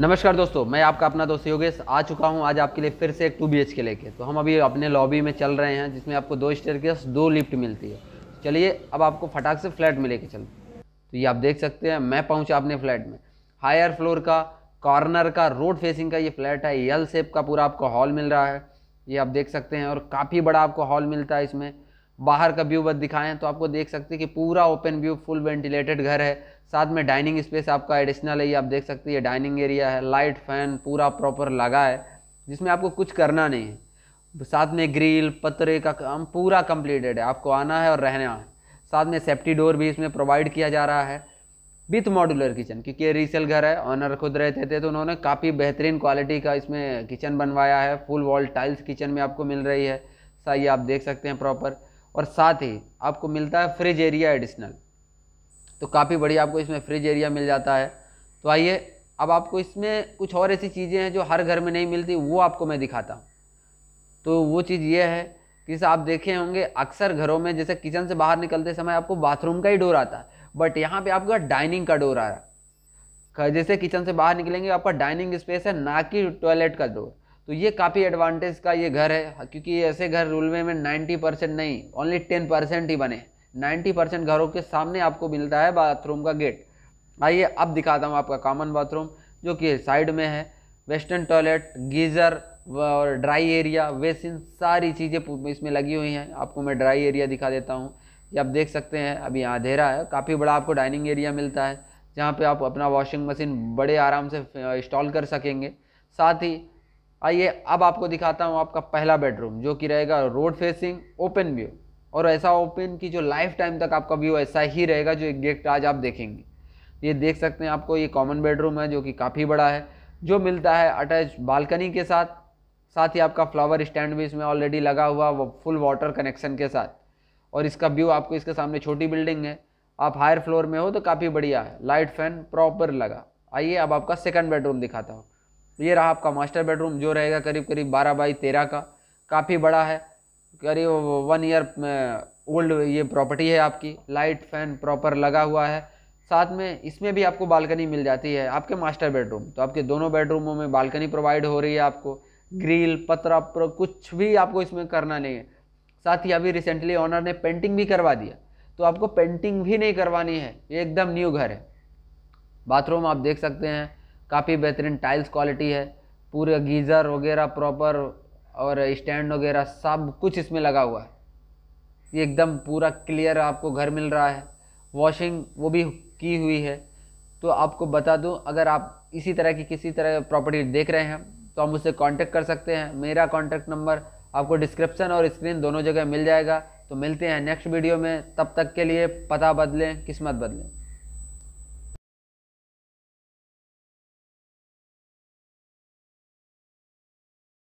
नमस्कार दोस्तों मैं आपका अपना दोस्त योगेश आ चुका हूं आज आपके लिए फिर से एक टू बी एच के लेके तो हम अभी अपने लॉबी में चल रहे हैं जिसमें आपको दो स्टेयर के दो लिफ्ट मिलती है चलिए अब आपको फटाक से फ्लैट में लेके चलते तो ये आप देख सकते हैं मैं पहुंचा अपने फ्लैट में हायर फ्लोर का कॉर्नर का रोड फेसिंग का ये फ्लैट है यल शेप का पूरा आपको हॉल मिल रहा है ये आप देख सकते हैं और काफ़ी बड़ा आपको हॉल मिलता है इसमें बाहर का व्यू बस दिखाएं तो आपको देख सकते हैं कि पूरा ओपन व्यू फुल वेंटिलेटेड घर है साथ में डाइनिंग स्पेस आपका एडिशनल है ये आप देख सकते हैं डाइनिंग एरिया है लाइट फैन पूरा प्रॉपर लगा है जिसमें आपको कुछ करना नहीं है साथ में ग्रिल पतरे का काम पूरा कंप्लीटेड है आपको आना है और रहना है साथ में सेफ्टी डोर भी इसमें प्रोवाइड किया जा रहा है विथ मॉड्यूलर किचन क्योंकि रीसेल घर है ऑनर खुद रहते थे तो उन्होंने काफ़ी बेहतरीन क्वालिटी का इसमें किचन बनवाया है फुल वॉल टाइल्स किचन में आपको मिल रही है सही आप देख सकते हैं प्रॉपर और साथ ही आपको मिलता है फ्रिज एरिया एडिशनल तो काफ़ी बढ़िया आपको इसमें फ्रिज एरिया मिल जाता है तो आइए अब आपको इसमें कुछ और ऐसी चीज़ें हैं जो हर घर में नहीं मिलती वो आपको मैं दिखाता हूँ तो वो चीज़ ये है कि आप देखे होंगे अक्सर घरों में जैसे किचन से बाहर निकलते समय आपको बाथरूम का ही डोर आता है बट यहाँ पे आपका डाइनिंग का डोर आ रहा है जैसे किचन से बाहर निकलेंगे आपका डाइनिंग स्पेस है ना कि टॉयलेट का डोर तो ये काफ़ी एडवांटेज का ये घर है क्योंकि ऐसे घर रूलवे में नाइन्टी परसेंट नहीं ओनली टेन परसेंट ही बने नाइन्टी परसेंट घरों के सामने आपको मिलता है बाथरूम का गेट आइए अब दिखाता हूँ आपका कॉमन बाथरूम जो कि साइड में है वेस्टर्न टॉयलेट गीज़र और ड्राई एरिया वेसिन सारी चीज़ें इसमें लगी हुई हैं आपको मैं ड्राई एरिया दिखा देता हूँ ये आप देख सकते हैं अभी अंधेरा है काफ़ी बड़ा आपको डाइनिंग एरिया मिलता है जहाँ पे आप अपना वॉशिंग मशीन बड़े आराम से इंस्टॉल कर सकेंगे साथ ही आइए अब आपको दिखाता हूँ आपका पहला बेडरूम जो कि रहेगा रोड फेसिंग ओपन व्यू और ऐसा ओपन की जो लाइफ टाइम तक आपका व्यू ऐसा ही रहेगा जो गेट आज आप देखेंगे ये देख सकते हैं आपको ये कॉमन बेडरूम है जो कि काफ़ी बड़ा है जो मिलता है अटैच बालकनी के साथ साथ ही आपका फ्लावर स्टैंड भी इसमें ऑलरेडी लगा हुआ वो फुल वाटर कनेक्शन के साथ और इसका व्यू आपको इसके सामने छोटी बिल्डिंग है आप हायर फ्लोर में हो तो काफ़ी बढ़िया है लाइट फैन प्रॉपर लगा आइए अब आपका सेकंड बेडरूम दिखाता हूँ ये रहा आपका मास्टर बेडरूम जो रहेगा करीब करीब बारह बाई तेरह का काफ़ी बड़ा है करीब वन ईयर ओल्ड ये प्रॉपर्टी है आपकी लाइट फैन प्रॉपर लगा हुआ है साथ में इसमें भी आपको बालकनी मिल जाती है आपके मास्टर बेडरूम तो आपके दोनों बेडरूमों में बालकनी प्रोवाइड हो रही है आपको ग्रिल पत्र कुछ भी आपको इसमें करना नहीं है साथ ही अभी रिसेंटली ऑनर ने पेंटिंग भी करवा दिया तो आपको पेंटिंग भी नहीं करवानी है ये एकदम न्यू घर है बाथरूम आप देख सकते हैं काफ़ी बेहतरीन टाइल्स क्वालिटी है पूरे गीज़र वगैरह प्रॉपर और स्टैंड वगैरह सब कुछ इसमें लगा हुआ है ये एकदम पूरा क्लियर आपको घर मिल रहा है वॉशिंग वो भी की हुई है तो आपको बता दूं अगर आप इसी तरह की किसी तरह प्रॉपर्टी देख रहे हैं तो हम उससे कांटेक्ट कर सकते हैं मेरा कांटेक्ट नंबर आपको डिस्क्रिप्शन और स्क्रीन दोनों जगह मिल जाएगा तो मिलते हैं नेक्स्ट वीडियो में तब तक के लिए पता बदलें किस्मत बदलें